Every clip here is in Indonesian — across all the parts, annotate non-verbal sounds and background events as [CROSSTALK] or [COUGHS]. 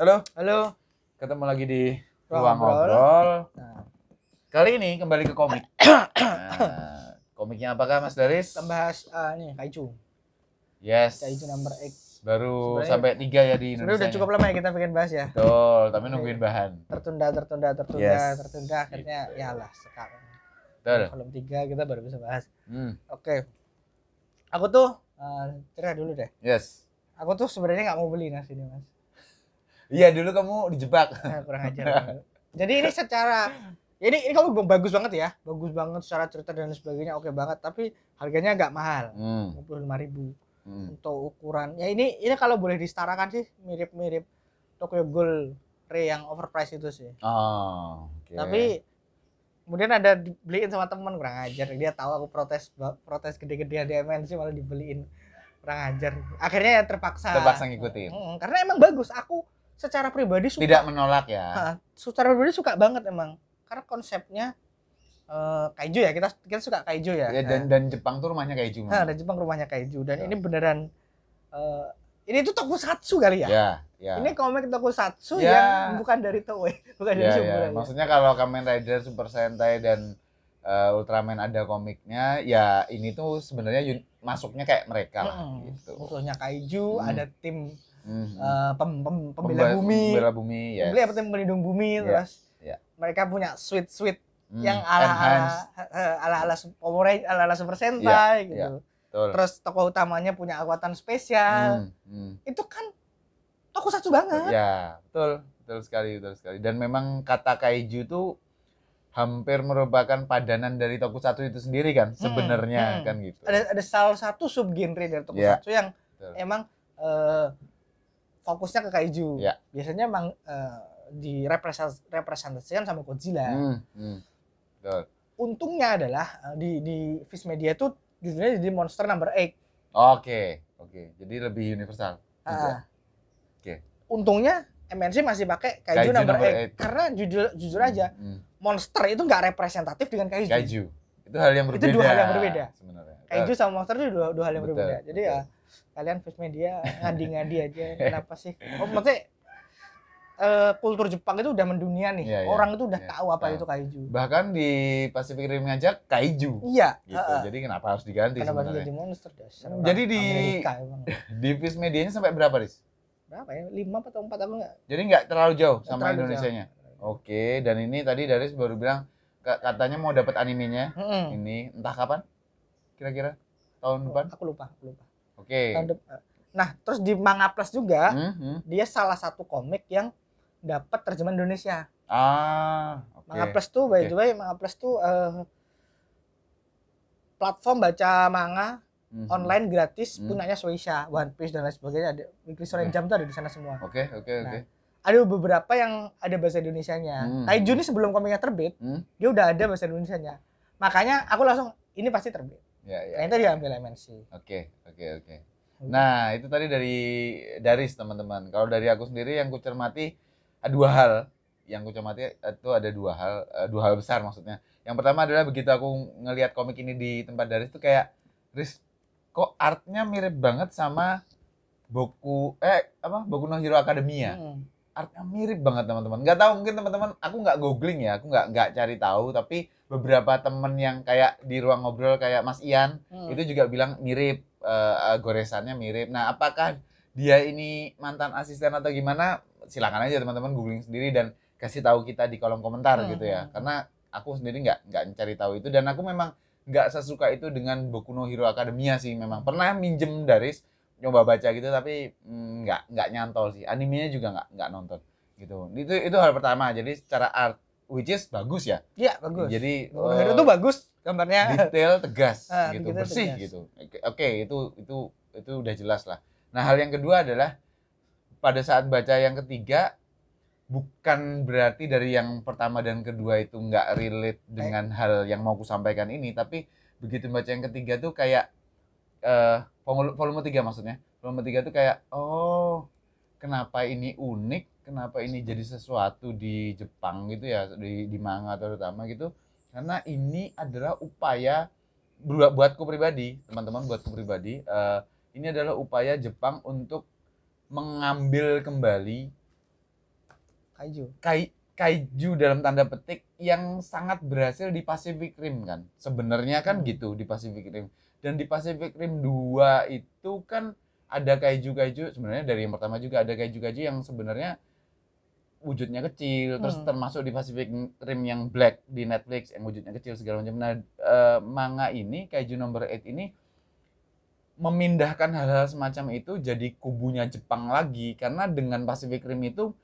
Halo. Halo. Ketemu lagi di ruang ngobrol. Nah. Kali ini kembali ke komik. [COUGHS] nah, komiknya apakah Mas Daris? Membahas uh, ah, ini kaiju. Yes. Kaiju number X. Baru Sebenarnya, sampai tiga ya di Indonesia. Udah cukup lama ya kita pengen bahas ya. Betul, tapi iya. nungguin bahan. Tertunda, tertunda, tertunda, yes. tertunda akhirnya gitu. ya lah sekarang. Betul. Kalau tiga kita baru bisa bahas. Hmm. Oke. Okay. Aku tuh uh, ah, cerita dulu deh. Yes. Aku tuh sebenarnya nggak mau beli nasi ini mas. Iya dulu kamu dijebak. Nah, kurang ajar. Jadi ini secara ini ini kamu bagus banget ya, bagus banget secara cerita dan sebagainya, oke banget. Tapi harganya agak mahal, hmm. puluh lima ribu hmm. untuk ukuran. Ya ini ini kalau boleh disetarakan sih mirip-mirip Tokyo Ghoul Re yang overpriced itu sih. Oh, Tapi kemudian ada dibeliin sama teman kurang ajar dia tahu aku protes protes gede-gedean di MNC malah dibeliin kurang ajar akhirnya ya terpaksa terpaksa ngikutin hmm, karena emang bagus aku secara pribadi suka tidak menolak ya. Ha, secara pribadi suka banget emang karena konsepnya uh, kaiju ya kita kita suka kaiju ya. ya dan dan Jepang tuh rumahnya kaiju. Ha, dan Jepang rumahnya kaiju dan ya. ini beneran uh, ini tuh tokusatsu kali ya. Ya, ya. Ini komik tokusatsu ya. yang bukan dari Toei, [LAUGHS] bukan ya, dari iya, iya. Sumber. Ya. Maksudnya kalau Kamen Rider, Super Sentai dan uh, Ultraman ada komiknya, ya ini tuh sebenarnya masuknya kayak mereka lah hmm, gitu. Musuhnya kaiju, hmm. ada tim hmm. uh, pem, pembela bumi, pembela bumi, yes. pembeli apa pelindung bumi iya, terus yeah. mereka punya sweet sweet hmm. yang ala ala eh, ala ala Power ala ala Super Sentai yeah. gitu. Yeah. Betul. Terus tokoh utamanya punya kekuatan spesial. Hmm. Hmm. Itu kan toko satu banget. Ya betul betul sekali betul sekali. Dan memang kata kaiju itu hampir merupakan padanan dari toko satu itu sendiri kan hmm, sebenarnya hmm, hmm. kan gitu. Ada ada salah satu subgenre dari toko yeah. Iya. yang Betul. emang uh, fokusnya ke kaiju. Ya. Biasanya emang uh, eh, direpresentasikan sama Godzilla. Hmm, hmm. Untungnya adalah eh, di di Media itu judulnya jadi Monster Number eight. Oke, okay, oke. Okay. Jadi lebih universal. Uh, oke. Okay. Untungnya MNC masih pakai kaiju, kaiju number, eight 8. karena jujur jujur aja hmm, hmm. monster itu nggak representatif dengan kaiju. Kaiju. Itu hal yang berbeda. Itu dua hal yang berbeda. Sebenarnya. Kaiju sama monster itu dua, dua hal yang betul, berbeda. Jadi betul. ya kalian face media [LAUGHS] ngadi-ngadi aja eh. kenapa sih oh maksudnya uh, kultur Jepang itu udah mendunia nih. Yeah, yeah, Orang itu udah yeah. tahu apa nah, itu kaiju. Bahkan di Pacific Rim aja kaiju. Iya. Gitu. Uh, Jadi kenapa harus diganti kenapa sebenarnya? Jadi monster dasar. Jadi di Amerika, [LAUGHS] di Viz medianya sampai berapa, ris Berapa ya? lima atau empat aku enggak. Jadi enggak terlalu jauh gak sama Indonesia nya Oke, dan ini tadi dari baru bilang katanya mau dapat animenya. Mm -hmm. Ini entah kapan? Kira-kira tahun oh, depan? Aku lupa, aku lupa Oke. Okay. Nah, terus di Manga Plus juga mm -hmm. dia salah satu komik yang dapat terjemahan Indonesia. Ah, okay. Manga Plus tuh by okay. the way Manga Plus tuh uh, platform baca manga mm -hmm. online gratis mm -hmm. punyanya Swisha, One Piece dan lain sebagainya ada Weekly Sore Jam tuh ada di sana semua. Oke, okay, oke, okay, nah, oke. Okay. Nah, ada beberapa yang ada bahasa Indonesianya. Hmm. Taiju Juni sebelum komiknya terbit, hmm. dia udah ada bahasa Indonesianya. Makanya aku langsung ini pasti terbit. Ya, ya. Nah, itu ya. diambil MNC. Oke, oke, oke. Nah, itu tadi dari Daris, teman-teman. Kalau dari aku sendiri yang kucermati ada eh, dua hal. Yang kucermati eh, itu ada dua hal, eh, dua hal besar maksudnya. Yang pertama adalah begitu aku ngelihat komik ini di tempat Daris itu kayak Riz, kok artnya mirip banget sama buku eh apa buku no Hero Academia. Hmm artinya mirip banget teman-teman. Gak tahu mungkin teman-teman, aku nggak googling ya, aku nggak nggak cari tahu, tapi beberapa temen yang kayak di ruang ngobrol kayak Mas Ian hmm. itu juga bilang mirip uh, goresannya mirip. Nah, apakah dia ini mantan asisten atau gimana? Silakan aja teman-teman googling sendiri dan kasih tahu kita di kolom komentar hmm. gitu ya. Hmm. Karena aku sendiri nggak nggak cari tahu itu dan aku memang nggak sesuka itu dengan Boku no Hero Academia sih memang. Pernah minjem dari? nyoba baca gitu tapi mm, nggak nggak nyantol sih animenya juga nggak nggak nonton gitu itu itu hal pertama jadi secara art which is bagus ya iya bagus jadi uh, itu bagus gambarnya detail tegas uh, gitu bersih tegas. gitu oke okay, itu itu itu udah jelas lah nah hal yang kedua adalah pada saat baca yang ketiga bukan berarti dari yang pertama dan kedua itu nggak relate dengan eh. hal yang mau ku sampaikan ini tapi begitu baca yang ketiga tuh kayak uh, volume, volume 3 maksudnya. Volume 3 itu kayak oh, kenapa ini unik, kenapa ini jadi sesuatu di Jepang gitu ya, di di manga terutama gitu. Karena ini adalah upaya buat buatku pribadi, teman-teman buatku pribadi, uh, ini adalah upaya Jepang untuk mengambil kembali kaiju. Kai, kaiju dalam tanda petik yang sangat berhasil di Pacific Rim kan. Sebenarnya kan hmm. gitu di Pacific Rim dan di Pacific Rim 2 itu kan ada kaiju-kaiju sebenarnya dari yang pertama juga ada kaiju-kaiju yang sebenarnya wujudnya kecil hmm. terus termasuk di Pacific Rim yang Black di Netflix yang wujudnya kecil segala macam nah uh, manga ini kaiju number 8 ini memindahkan hal-hal semacam itu jadi kubunya Jepang lagi karena dengan Pacific Rim itu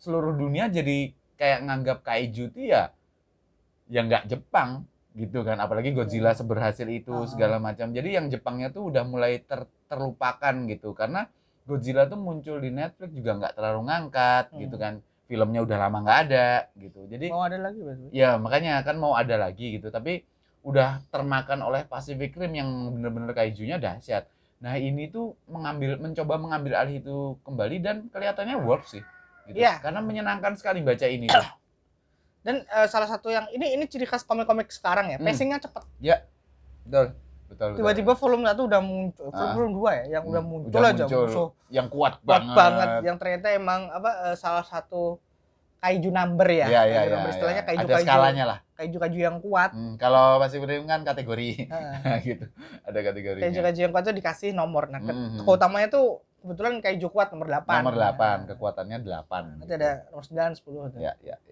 seluruh dunia jadi kayak nganggap kaiju itu ya yang nggak Jepang gitu kan apalagi Godzilla iya. seberhasil itu uh segala macam jadi yang Jepangnya tuh udah mulai ter terlupakan gitu karena Godzilla tuh muncul di Netflix juga nggak terlalu ngangkat hmm. gitu kan filmnya udah lama nggak ada gitu jadi mau ada lagi maksudnya? ya makanya kan mau ada lagi gitu tapi udah termakan oleh Pacific Rim yang bener-bener kaijunya dahsyat nah ini tuh mengambil mencoba mengambil alih itu kembali dan kelihatannya work sih gitu yeah. karena menyenangkan sekali baca ini tuh. [COUGHS] Dan uh, salah satu yang ini ini ciri khas komik-komik sekarang ya, hmm. pacingnya cepet. Iya, betul. Betul, tiba-tiba volume satu udah muncul ah. volume dua ya yang hmm. udah muncul udah aja muncul. musuh yang kuat, kuat banget. banget yang ternyata emang apa eh, salah satu kaiju number ya, ya, ya, iya. ya, number ya istilahnya ya. kaiju ada kaiju skalanya lah kaiju kaiju yang kuat hmm, kalau masih Ibrahim kan kategori ah. [LAUGHS] gitu ada kategori kaiju kaiju yang kuat tuh dikasih nomor nah -hmm. keutamanya tuh kebetulan kaiju kuat nomor delapan. nomor delapan nah. kekuatannya delapan. nah, ada nomor 9 10 gitu. ya, ya, ya.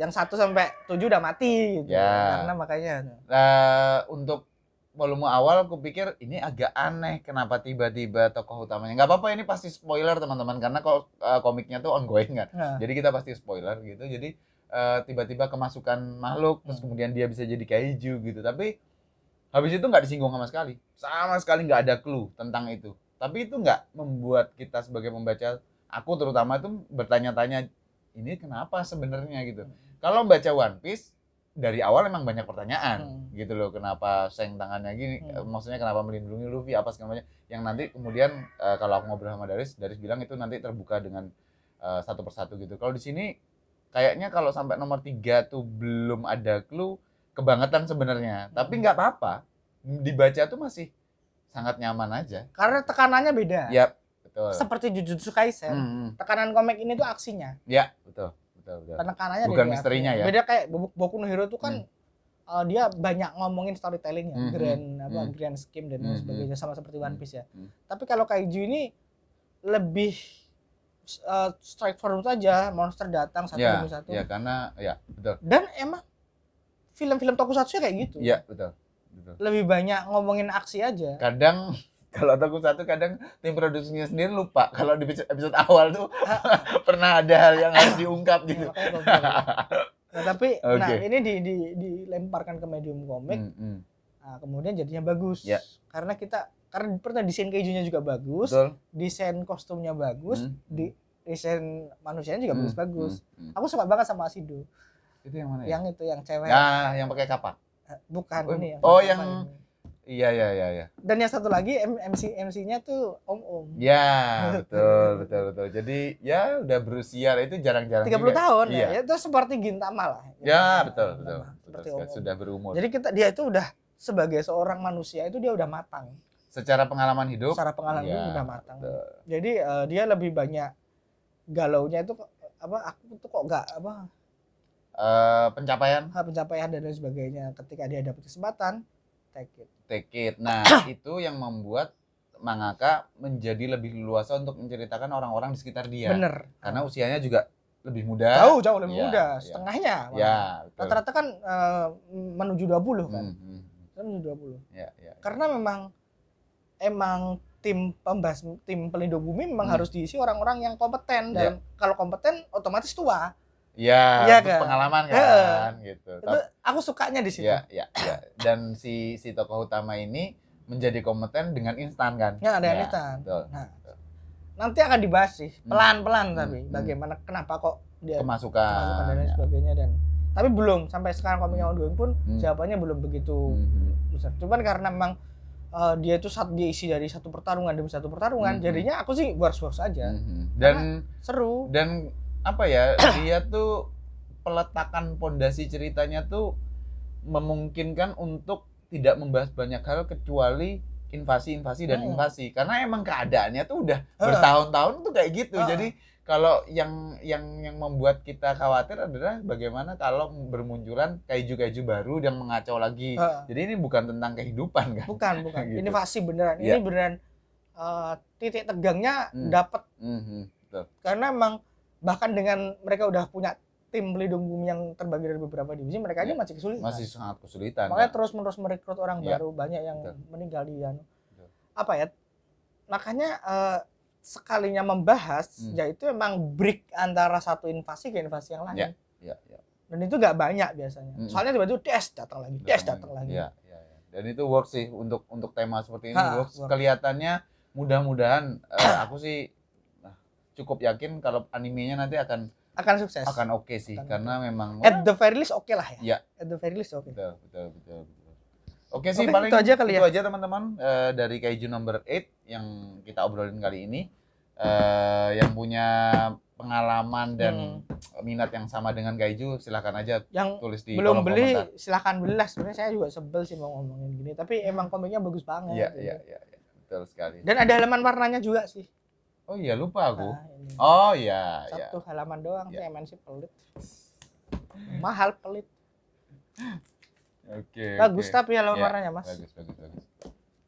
Yang satu sampai tujuh udah mati gitu. Ya. Karena makanya. Uh, untuk volume awal aku pikir ini agak aneh kenapa tiba-tiba tokoh utamanya nggak apa-apa ini pasti spoiler teman-teman karena kok eh, komiknya tuh ongoing kan nah. jadi kita pasti spoiler gitu jadi eh, tiba-tiba kemasukan makhluk terus hmm. kemudian dia bisa jadi kaiju gitu tapi habis itu nggak disinggung sama sekali sama sekali nggak ada clue tentang itu tapi itu nggak membuat kita sebagai pembaca aku terutama itu bertanya-tanya ini kenapa sebenarnya gitu. Hmm. Kalau baca One Piece dari awal emang banyak pertanyaan hmm. gitu loh kenapa seng tangannya gini hmm. Eh, maksudnya kenapa melindungi Luffy apa segala macam yang nanti kemudian uh, kalau aku ngobrol sama Daris Daris bilang itu nanti terbuka dengan uh, satu persatu gitu kalau di sini kayaknya kalau sampai nomor tiga tuh belum ada clue kebangetan sebenarnya hmm. tapi nggak apa-apa dibaca tuh masih sangat nyaman aja karena tekanannya beda ya Betul. Seperti Jujutsu Kaisen, hmm, hmm. tekanan komik ini tuh aksinya. ya betul. Betul, betul. Tenekanannya Bukan misterinya ya. Beda kayak Boku no Hero tuh kan hmm uh, dia banyak ngomongin storytelling ya. hmm, -hmm. grand hmm. apa -hmm. grand scheme dan -hmm. sebagainya sama seperti One Piece ya. Mm -hmm. Tapi kalau kaiju ini lebih uh, straightforward aja, monster datang satu yeah, demi satu. Iya, karena ya, betul. Dan emang film-film tokusatsu kayak gitu. Iya, betul. betul. Lebih banyak ngomongin aksi aja. Kadang kalau aku satu kadang tim produksinya sendiri lupa kalau di episode awal tuh [LAUGHS] pernah ada hal yang harus diungkap iya, gitu. nah, tapi okay. [LAUGHS] nah ini di, di, dilemparkan ke medium komik. Mm -hmm. Nah, kemudian jadinya bagus. Yeah. Karena kita karena pernah desain kejunya juga bagus, Betul. desain kostumnya bagus, mm. di desain manusianya juga bagus-bagus. Hmm, mm. Mm. Aku suka banget sama Sido. Itu yang mana ya? Yang itu yang cewek. Nah, yang pakai kapak. Eh, bukan oh, ini. Yang oh, yang Iya iya iya. Ya. Dan yang satu lagi MC MC-nya tuh Om Om. Iya betul betul betul. Jadi ya udah berusia itu jarang-jarang. tiga puluh tahun ya? iya. ya. Itu seperti Gintama lah. Ya, ya betul betul. Seperti betul. Om -om. Sudah berumur. Jadi kita dia itu udah sebagai seorang manusia itu dia udah matang. Secara pengalaman hidup. Secara pengalaman ya, hidup udah matang. Betul. Jadi uh, dia lebih banyak galau nya itu apa aku tuh kok gak apa Uh, pencapaian, pencapaian dan lain sebagainya. Ketika dia dapat kesempatan, Tekit. it. Nah, [COUGHS] itu yang membuat mangaka menjadi lebih luasa untuk menceritakan orang-orang di sekitar dia. Bener. Karena usianya juga lebih muda. Jauh jauh lebih ya, muda, iya. setengahnya. Ya, rata-rata kan uh, menuju 20 kan. Hmm, hmm. hmm. Kan menuju 20. Ya, ya, Karena memang emang tim pembahas tim pelindung bumi memang hmm. harus diisi orang-orang yang kompeten iya. dan kalau kompeten otomatis tua. Iya, ya, ya kan? pengalaman kan, gitu. Itu aku sukanya di situ. Iya, iya, ya dan si si tokoh utama ini menjadi kompeten dengan instan kan? Ya, ada ya, instan. Nah, nanti akan dibahas sih hmm. pelan-pelan hmm. tapi hmm. bagaimana kenapa kok dia kemasukan, kemasukan dan lain ya. sebagainya dan tapi belum sampai sekarang komik yang hmm. ongoing pun hmm. jawabannya belum begitu hmm. hmm. besar. Cuman karena memang uh, dia itu saat diisi dari satu pertarungan demi satu pertarungan, hmm. jadinya aku sih buat aja. Dan seru. Dan apa ya? dia tuh peletakan pondasi ceritanya tuh memungkinkan untuk tidak membahas banyak hal kecuali invasi-invasi dan hmm. invasi karena emang keadaannya tuh udah bertahun-tahun tuh kayak gitu jadi kalau yang yang yang membuat kita khawatir adalah bagaimana kalau bermunculan kaiju-kaiju baru yang mengacau lagi. hmm. Jadi ini bukan tentang kehidupan kan? Bukan, bukan. [LAUGHS] gitu. Inovasi beneran. ya. Ini iya. beneran uh, titik tegangnya hmm. dapat. -hmm, hmm. Karena emang bahkan dengan mereka udah punya tim pelindung bumi yang terbagi dari beberapa divisi mereka ya, aja iya. masih kesulitan masih sangat kesulitan makanya terus menerus merekrut orang ya. baru banyak yang Betul. meninggal di sana. apa ya makanya uh, sekalinya membahas hmm. yaitu emang break antara satu invasi ke invasi yang lain ya. Ya, ya. dan itu gak banyak biasanya hmm. soalnya tiba-tiba des datang lagi des datang lagi ya, ya, ya. dan itu work sih untuk untuk tema seperti ini ha, work. work. kelihatannya mudah-mudahan uh, aku sih ah, cukup yakin kalau animenya nanti akan akan sukses akan oke okay sih akan karena okay. memang at the very least oke okay lah ya. ya at the very least oke okay. betul betul betul, betul. Oke okay, sih okay, paling itu aja kali ya. itu aja teman-teman uh, dari Kaiju number 8 yang kita obrolin kali ini uh, yang punya pengalaman dan hmm. minat yang sama dengan Kaiju silahkan aja yang tulis di belum kolom beli komentar. silahkan beli lah sebenarnya saya juga sebel sih mau ngomongin gini tapi emang komiknya bagus banget. Iya gitu. iya, iya iya betul sekali. Dan ada halaman warnanya juga sih. Oh iya lupa aku. Nah, oh iya. iya. Satu ya. halaman doang iya. sih MNC pelit. Mahal pelit. Oke. Okay, bagus okay. tapi halaman ya, warnanya mas. Bagus bagus bagus.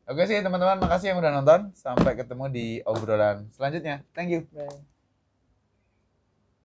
Oke sih teman-teman makasih yang udah nonton. Sampai ketemu di obrolan selanjutnya. Thank you. Bye.